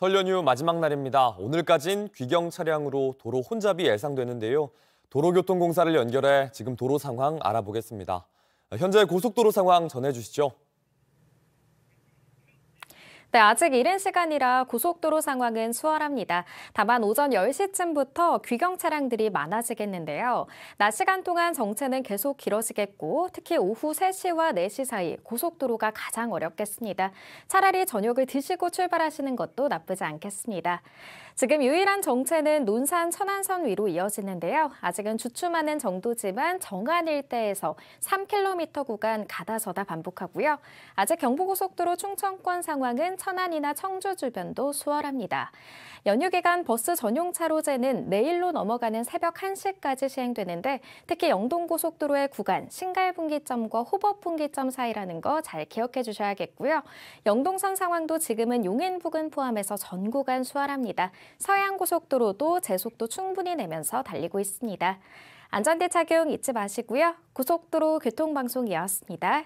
설 연휴 마지막 날입니다. 오늘까진 귀경 차량으로 도로 혼잡이 예상되는데요. 도로교통공사를 연결해 지금 도로 상황 알아보겠습니다. 현재 고속도로 상황 전해주시죠. 네, 아직 이른 시간이라 고속도로 상황은 수월합니다. 다만 오전 10시쯤부터 귀경 차량들이 많아지겠는데요. 낮 시간 동안 정체는 계속 길어지겠고 특히 오후 3시와 4시 사이 고속도로가 가장 어렵겠습니다. 차라리 저녁을 드시고 출발하시는 것도 나쁘지 않겠습니다. 지금 유일한 정체는 논산 천안선 위로 이어지는데요. 아직은 주춤하는 정도지만 정안 일대에서 3km 구간 가다서다 반복하고요. 아직 경부고속도로 충청권 상황은 천안이나 청주 주변도 수월합니다. 연휴 기간 버스 전용 차로제는 내일로 넘어가는 새벽 1시까지 시행되는데 특히 영동고속도로의 구간 신갈분기점과 호법분기점 사이라는 거 잘 기억해 주셔야겠고요. 영동선 상황도 지금은 용인 부근 포함해서 전 구간 수월합니다. 서해안고속도로도 제속도 충분히 내면서 달리고 있습니다. 안전대 착용 잊지 마시고요. 고속도로 교통방송이었습니다.